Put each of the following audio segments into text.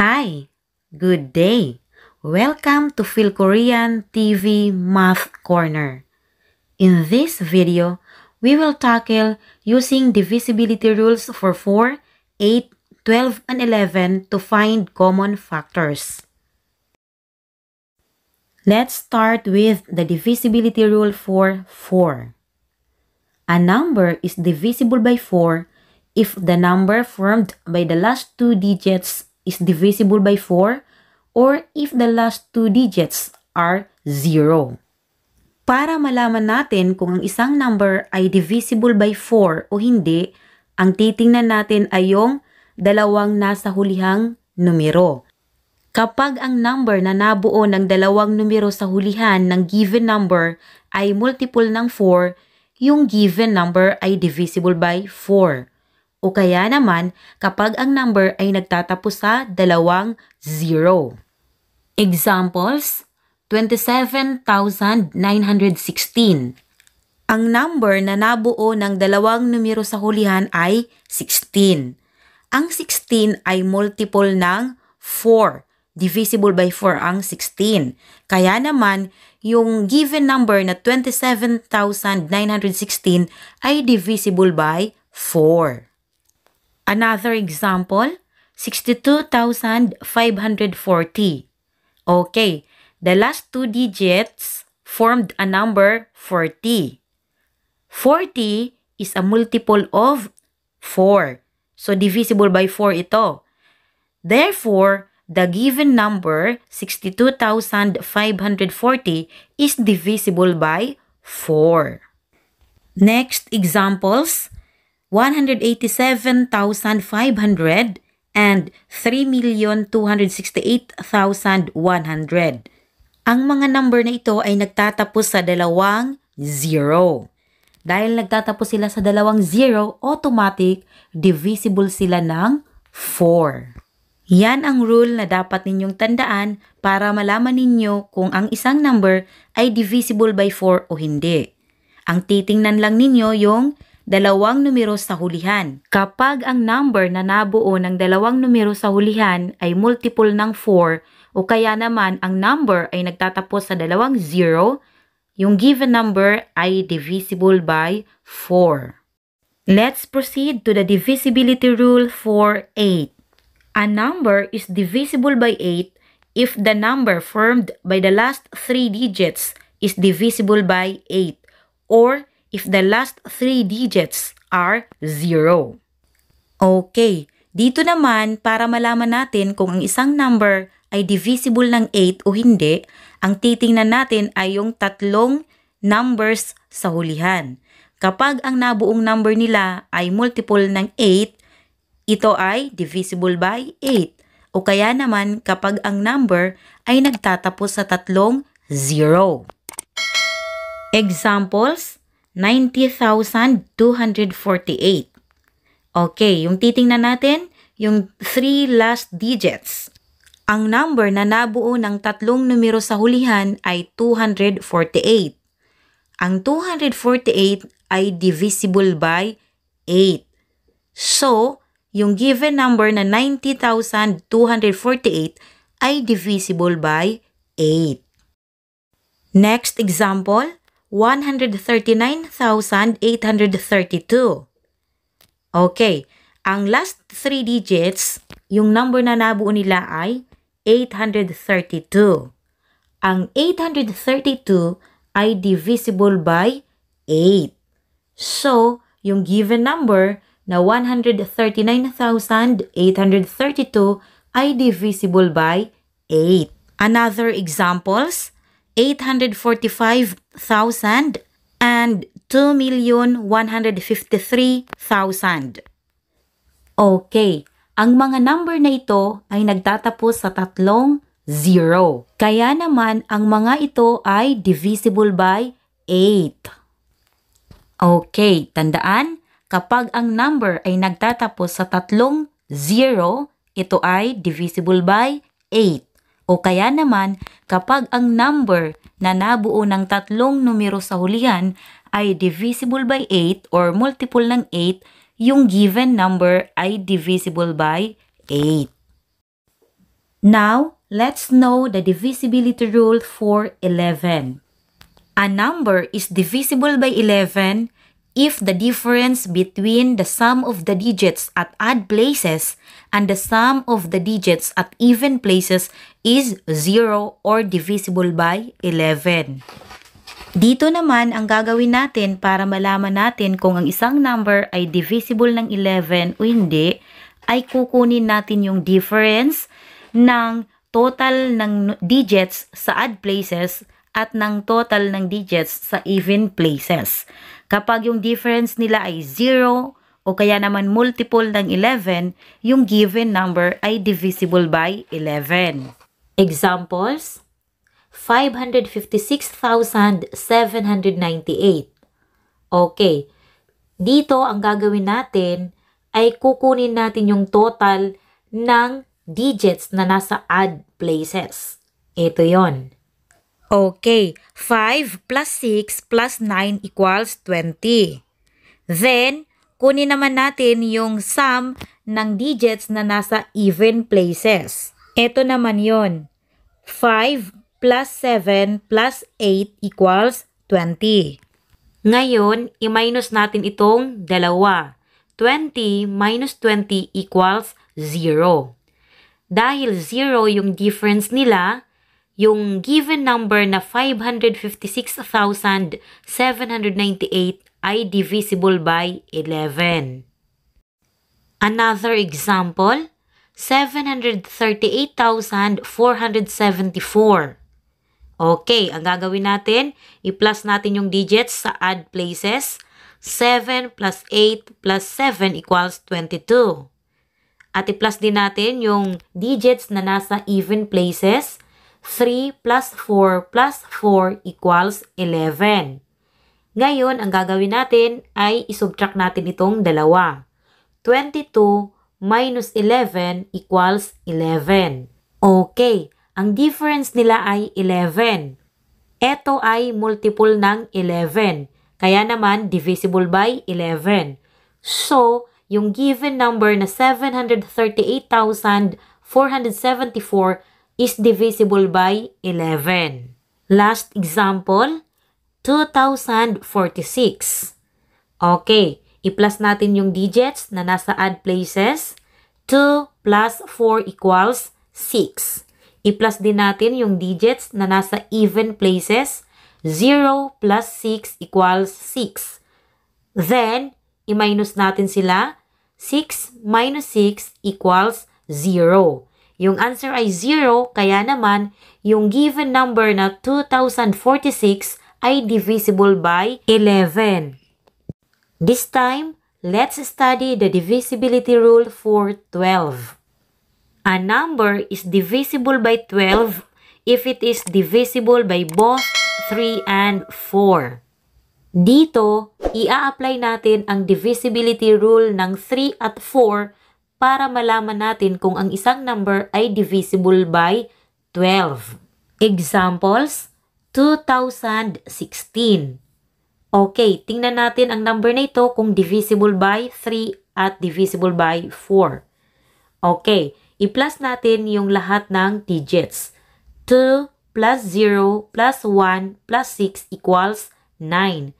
Hi, good day. Welcome to Phil Korean TV Math Corner. In this video, we will tackle using divisibility rules for 4, 8, 12, and 11 to find common factors. Let's start with the divisibility rule for 4. A number is divisible by 4 if the number formed by the last two digits is divisible by 4 or if the last two digits are 0. Para malaman natin kung ang isang number ay divisible by 4 o hindi, ang titingnan natin ay yung dalawang nasa hulihang numero. Kapag ang number na nabuo ng dalawang numero sa hulihan ng given number ay multiple ng 4, yung given number ay divisible by 4 o kaya naman kapag ang number ay nagtatapos sa dalawang zero. Examples, 27,916. Ang number na nabuo ng dalawang numero sa hulihan ay 16. Ang 16 ay multiple ng 4. Divisible by 4 ang 16. Kaya naman, yung given number na 27,916 ay divisible by 4. Another example, 62,540. Okay, the last two digits formed a number 40. 40 is a multiple of 4. So, divisible by 4 ito. Therefore, the given number 62,540 is divisible by 4. Next examples, 187,500 and 3,268,100. Ang mga number na ito ay nagtatapos sa dalawang zero. Dahil nagtatapos sila sa dalawang zero, automatic, divisible sila ng 4. Yan ang rule na dapat ninyong tandaan para malaman ninyo kung ang isang number ay divisible by 4 o hindi. Ang titingnan lang ninyo yung dalawang numero sa hulihan. Kapag ang number na nabuo ng dalawang numero sa hulihan ay multiple ng 4 o kaya naman ang number ay nagtatapos sa dalawang 0, yung given number ay divisible by 4. Let's proceed to the divisibility rule for 8. A number is divisible by 8 if the number formed by the last 3 digits is divisible by 8 or if the last three digits are 0. Okay, dito naman para malaman natin kung ang isang number ay divisible ng 8 o hindi, ang titingnan natin ay yung tatlong numbers sa hulihan. Kapag ang nabuong number nila ay multiple ng 8, ito ay divisible by 8. O kaya naman kapag ang number ay nagtatapos sa tatlong 0. Examples 90,248. Okay, yung titingnan natin, yung three last digits. Ang number na nabuo ng tatlong numero sa hulihan ay 248. Ang 248 ay divisible by 8. So, yung given number na 90,248 ay divisible by 8. Next example, 139,832. Okay, ang last 3 digits, yung number na nabuo nila ay 832. Ang 832 ay divisible by 8. So, yung given number na 139,832 ay divisible by 8. Another examples, 845,000 and 2,153,000. Okay, ang mga number na ito ay nagtatapos sa tatlong zero. Kaya naman ang mga ito ay divisible by 8. Okay, tandaan, kapag ang number ay nagtatapos sa tatlong zero, ito ay divisible by 8. O kaya naman, kapag ang number na nabuo ng tatlong numero sa hulihan ay divisible by 8 or multiple ng 8, yung given number ay divisible by 8. Now, let's know the divisibility rule for 11. A number is divisible by 11 if the difference between the sum of the digits at odd places and the sum of the digits at even places is 0 or divisible by 11. Dito naman ang gagawin natin para malaman natin kung ang isang number ay divisible ng 11 o hindi, ay kukunin natin yung difference ng total ng digits sa odd places at ng total ng digits sa even places. Kapag yung difference nila ay 0 o kaya naman multiple ng 11, yung given number ay divisible by 11. Examples, 556,798. Okay, dito ang gagawin natin ay kukunin natin yung total ng digits na nasa add places. Ito yon. Okay, 5 plus 6 plus 9 equals 20. Then, kunin naman natin yung sum ng digits na nasa even places. Ito naman yon. 5 plus 7 plus 8 equals 20. Ngayon, i-minus natin itong dalawa. 20 minus 20 equals 0. Dahil 0 yung difference nila, yung given number na 556,798 ay divisible by 11. Another example, 738,474. Okay, ang gagawin natin, i-plus natin yung digits sa add places. 7 plus 8 plus 7 equals 22. At i-plus din natin yung digits na nasa even places. 3 plus 4 plus 4 equals 11. Ngayon, ang gagawin natin ay isubtract natin itong dalawa. 22 minus 11 equals 11. Okay, ang difference nila ay 11. Ito ay multiple ng 11. Kaya naman, divisible by 11. So, yung given number na 738,474 is divisible by 11. Last example, 2046. Okay, i-plus natin yung digits na nasa add places. 2 plus 4 equals 6. I-plus din natin yung digits na nasa even places. 0 plus 6 equals 6. Then, i-minus natin sila. 6 minus 6 equals 0. Yung answer ay 0, kaya naman yung given number na 2046 ay divisible by 11. This time, let's study the divisibility rule for 12. A number is divisible by 12 if it is divisible by both 3 and 4. Dito, ia-apply natin ang divisibility rule ng 3 at 4 para malaman natin kung ang isang number ay divisible by 12. Examples, 2016. Okay, tingnan natin ang number na ito kung divisible by 3 at divisible by 4. Okay, i-plus natin yung lahat ng digits. 2 plus 0 plus 1 plus 6 equals 9.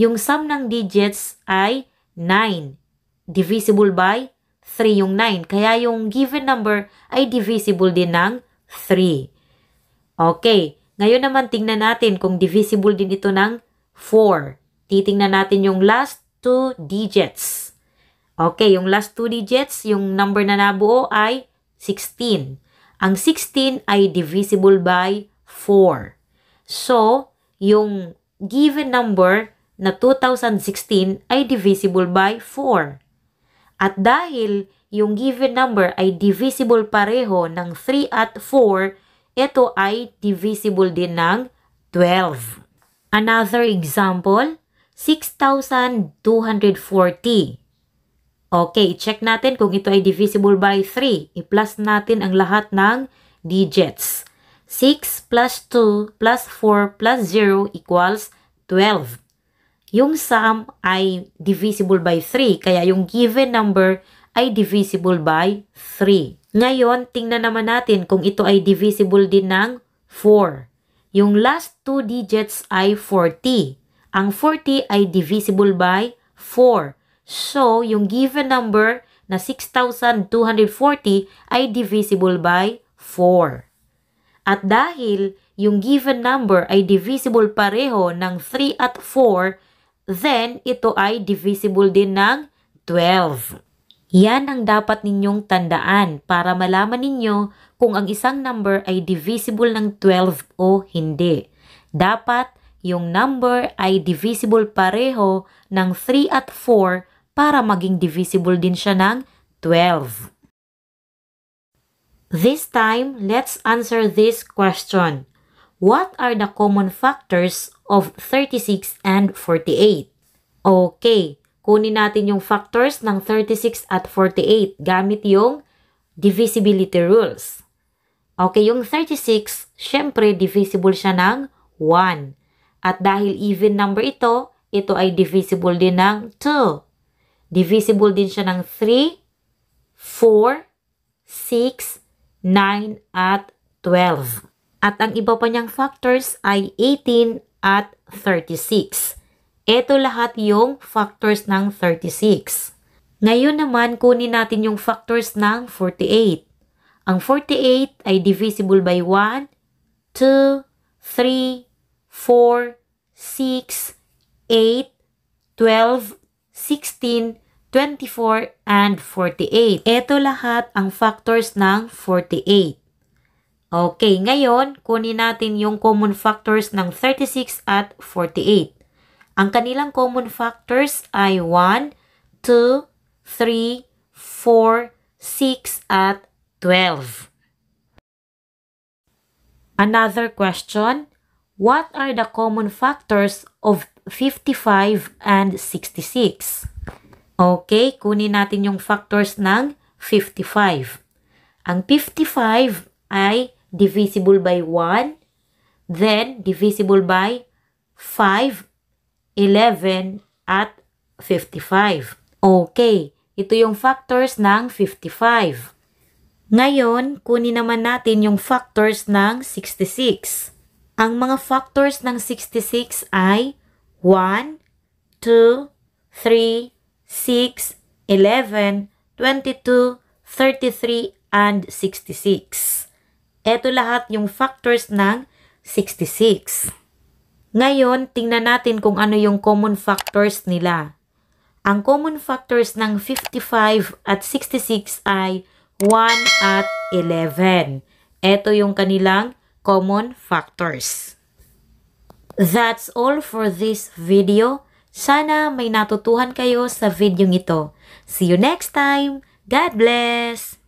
Yung sum ng digits ay 9 divisible by 3 yung 9. Kaya yung given number ay divisible din ng 3. Okay. Ngayon naman tingnan natin kung divisible din ito ng 4. Titingnan natin yung last 2 digits. Okay, yung last 2 digits, yung number na nabuo ay 16. Ang 16 ay divisible by 4. So, yung given number na 2016 ay divisible by 4. At dahil yung given number ay divisible pareho ng 3 at 4, ito ay divisible din ng 12. Another example, 6,240. Okay, check natin kung ito ay divisible by 3. I-plus natin ang lahat ng digits. 6 plus 2 plus 4 plus 0 equals 12 yung sum ay divisible by 3. Kaya yung given number ay divisible by 3. Ngayon, tingnan naman natin kung ito ay divisible din ng 4. Yung last two digits ay 40. Ang 40 ay divisible by 4. So, yung given number na 6,240 ay divisible by 4. At dahil yung given number ay divisible pareho ng 3 at 4, then ito ay divisible din ng 12. Yan ang dapat ninyong tandaan para malaman ninyo kung ang isang number ay divisible ng 12 o hindi. Dapat yung number ay divisible pareho ng 3 at 4 para maging divisible din siya ng 12. This time, let's answer this question. What are the common factors of 36 and 48. Okay, kunin natin yung factors ng 36 at 48 gamit yung divisibility rules. Okay, yung 36, syempre divisible siya ng 1. At dahil even number ito, ito ay divisible din ng 2. Divisible din siya ng 3, 4, 6, 9, at 12. At ang iba pa niyang factors ay 18 at 36. Ito lahat yung factors ng 36. Ngayon naman, kunin natin yung factors ng 48. Ang 48 ay divisible by 1, 2, 3, 4, 6, 8, 12, 16, 24, and 48. Ito lahat ang factors ng 48. Okay, ngayon, kunin natin yung common factors ng 36 at 48. Ang kanilang common factors ay 1, 2, 3, 4, 6, at 12. Another question, what are the common factors of 55 and 66? Okay, kunin natin yung factors ng 55. Ang 55 ay divisible by 1, then divisible by 5, 11, at 55. Okay, ito yung factors ng 55. Ngayon, kunin naman natin yung factors ng 66. Ang mga factors ng 66 ay 1, 2, 3, 6, 11, 22, 33, and 66. Ito lahat yung factors ng 66. Ngayon, tingnan natin kung ano yung common factors nila. Ang common factors ng 55 at 66 ay 1 at 11. Ito yung kanilang common factors. That's all for this video. Sana may natutuhan kayo sa video ito. See you next time. God bless!